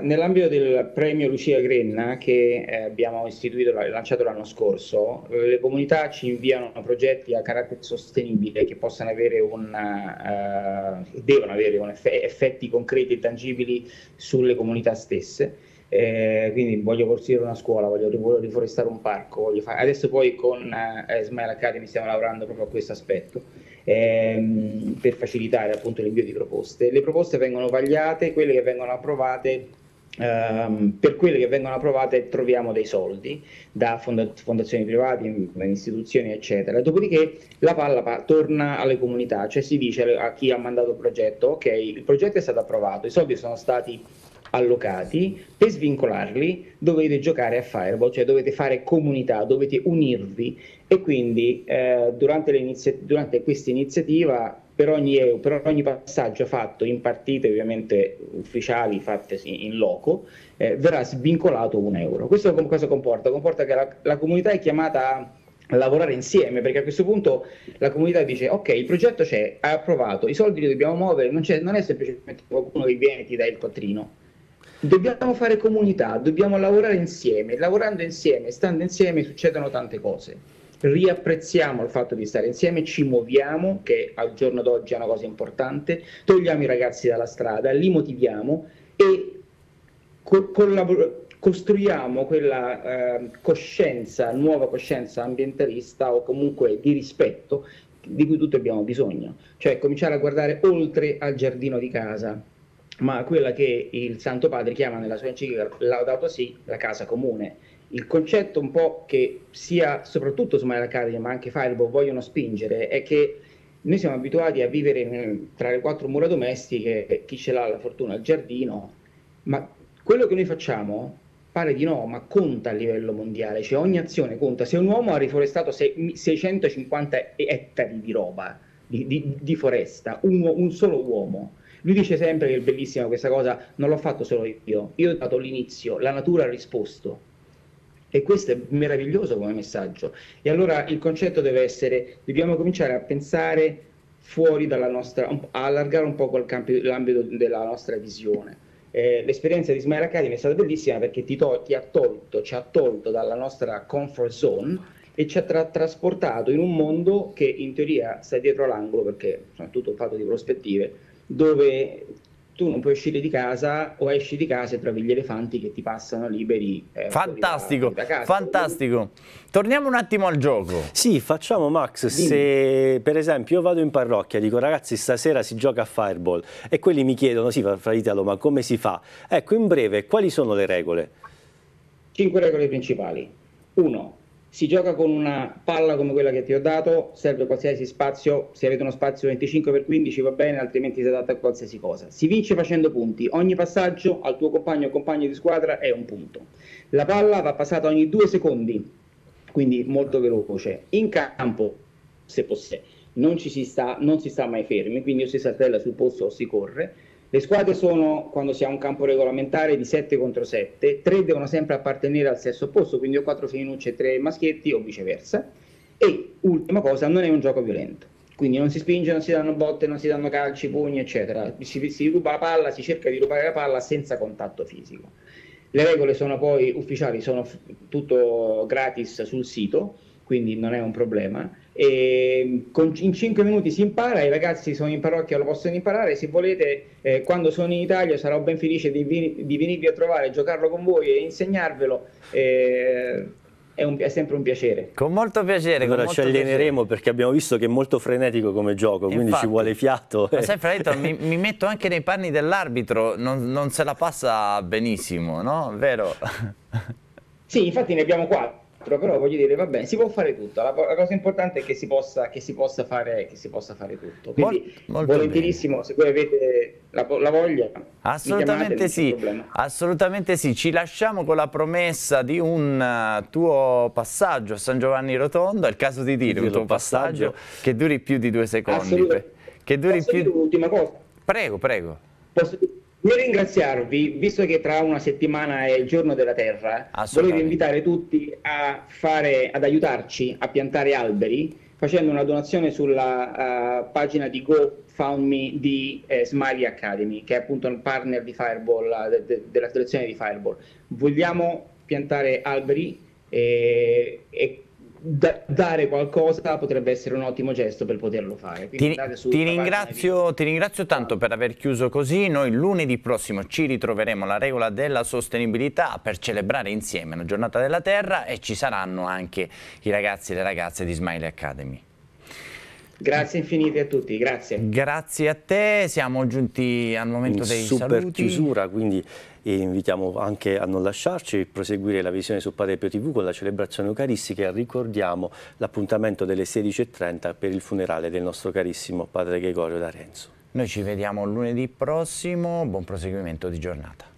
nell'ambito del premio Lucia Grenna che eh, abbiamo istituito e lanciato l'anno scorso, le comunità ci inviano progetti a carattere sostenibile che possano avere un, eh, devono avere effetti concreti e tangibili sulle comunità stesse eh, quindi voglio costruire una scuola, voglio, riforestare un parco, fare... adesso poi con eh, Smile Academy stiamo lavorando proprio a questo aspetto ehm, per facilitare appunto l'invio di proposte. Le proposte vengono vagliate, quelle che vengono approvate Um, per quelle che vengono approvate troviamo dei soldi da fondazioni private, istituzioni eccetera. Dopodiché la palla pa- torna alle comunità, cioè si dice a chi ha mandato il progetto, ok, il progetto è stato approvato, i soldi sono stati allocati, per svincolarli dovete giocare a Fireball, cioè dovete fare comunità, dovete unirvi e quindi eh, durante, durante questa iniziativa per ogni, per ogni, passaggio fatto in partite ovviamente ufficiali fatte in loco eh, verrà svincolato un euro. Questo cosa comporta? Comporta che la, la comunità è chiamata a lavorare insieme, perché a questo punto la comunità dice ok, il progetto c'è, è approvato, i soldi li dobbiamo muovere, non, non è semplicemente qualcuno che viene e ti dà il quattrino. Dobbiamo fare comunità, dobbiamo lavorare insieme, lavorando insieme, stando insieme succedono tante cose. Riapprezziamo il fatto di stare insieme, ci muoviamo, che al giorno d'oggi è una cosa importante, togliamo i ragazzi dalla strada, li motiviamo e co- collaboriamo costruiamo quella eh, coscienza, nuova coscienza ambientalista o comunque di rispetto di cui tutti abbiamo bisogno, cioè cominciare a guardare oltre al giardino di casa, ma quella che il Santo Padre chiama nella sua enciclica Laudato Si la casa comune. Il concetto un po' che sia soprattutto su Maria Academy, ma anche Firebo vogliono spingere è che noi siamo abituati a vivere tra le quattro mura domestiche, chi ce l'ha la fortuna, al giardino, ma quello che noi facciamo pare di no, ma conta a livello mondiale, cioè ogni azione conta. Se un uomo ha riforestato 650 ettari di roba, di, di, di foresta, un, un solo uomo, lui dice sempre che è bellissima questa cosa, non l'ho fatto solo io, io ho dato l'inizio, la natura ha risposto. E questo è meraviglioso come messaggio. E allora il concetto deve essere, dobbiamo cominciare a pensare fuori dalla nostra, a allargare un po' l'ambito della nostra visione. Eh, l'esperienza di Smile Academy è stata bellissima perché ti, to- ti, ha tolto, ci ha tolto dalla nostra comfort zone e ci ha tra- trasportato in un mondo che in teoria sta dietro l'angolo perché insomma, è tutto fatto di prospettive dove tu non puoi uscire di casa o esci di casa e trovi gli elefanti che ti passano liberi. Eh, fantastico, da, da casa, fantastico. Torniamo un attimo al gioco. Sì, facciamo Max, Dimmi. se per esempio io vado in parrocchia, dico ragazzi stasera si gioca a Fireball e quelli mi chiedono, sì fratitello, ma come si fa? Ecco, in breve, quali sono le regole? Cinque regole principali. Uno, si gioca con una palla come quella che ti ho dato, serve qualsiasi spazio, se avete uno spazio 25x15 va bene, altrimenti si adatta a qualsiasi cosa. Si vince facendo punti, ogni passaggio al tuo compagno o compagno di squadra è un punto. La palla va passata ogni due secondi, quindi molto veloce. In campo, se possibile, non, si sta, non si sta mai fermi, quindi o si saltella sul posto o si corre le squadre sono, quando si ha un campo regolamentare, di 7 contro 7, 3 devono sempre appartenere al sesso opposto, quindi ho 4 femminucce e 3 maschietti o viceversa. E ultima cosa, non è un gioco violento. Quindi non si spinge, non si danno botte, non si danno calci, pugni, eccetera. Si, si ruba la palla, si cerca di rubare la palla senza contatto fisico. Le regole sono poi ufficiali, sono tutto gratis sul sito, quindi non è un problema e in 5 minuti si impara, i ragazzi sono in parrocchia, lo possono imparare, se volete eh, quando sono in Italia sarò ben felice di, di, venirvi a trovare, giocarlo con voi e insegnarvelo. Eh, è, un, è, sempre un piacere. Con molto piacere. Allora ci alleneremo piacere. perché abbiamo visto che è molto frenetico come gioco, Infatti, quindi ci vuole fiato. Ma eh. sai, Fredetto, mi, mi, metto anche nei panni dell'arbitro, non, non se la passa benissimo, no? Vero? Sì, infatti ne abbiamo quattro però voglio dire, va bene, si può fare tutto. La, la cosa importante è che si possa, che si possa, fare, che si possa fare, tutto. Quindi, Mol, volentierissimo, bene. se voi avete la, la voglia, assolutamente chiamate, sì. Assolutamente sì. Ci lasciamo con la promessa di un eh, tuo passaggio a San Giovanni Rotondo. È il caso di dire un tuo passaggio, passaggio, che duri più di due secondi. Che duri Posso più. Dire un'ultima cosa. Prego, prego. Posso dire Voglio ringraziarvi, visto che tra una settimana è il giorno della terra, volevo invitare tutti fare, ad aiutarci a piantare alberi facendo una donazione sulla uh, pagina di GoFundMe di eh, Smiley Academy, che è appunto un partner di Fireball, eh, de, de, della selezione di Fireball. Vogliamo piantare alberi eh, e, e da- dare qualcosa potrebbe essere un ottimo gesto per poterlo fare. Ti, ti, ringrazio, ti, ringrazio, tanto per aver chiuso così. Noi lunedì prossimo ci ritroveremo alla regola della sostenibilità per celebrare insieme la giornata della terra e ci saranno anche i ragazzi e le ragazze di Smile Academy. Grazie infinite a tutti, grazie. Grazie a te, siamo giunti al momento In dei super saluti. chiusura, quindi eh, invitiamo anche a non lasciarci e proseguire la visione su Padre Pio TV con la celebrazione eucaristica ricordiamo l'appuntamento delle 16.30 per il funerale del nostro carissimo padre Gregorio d'Arenzo. Noi ci vediamo lunedì prossimo, buon proseguimento di giornata.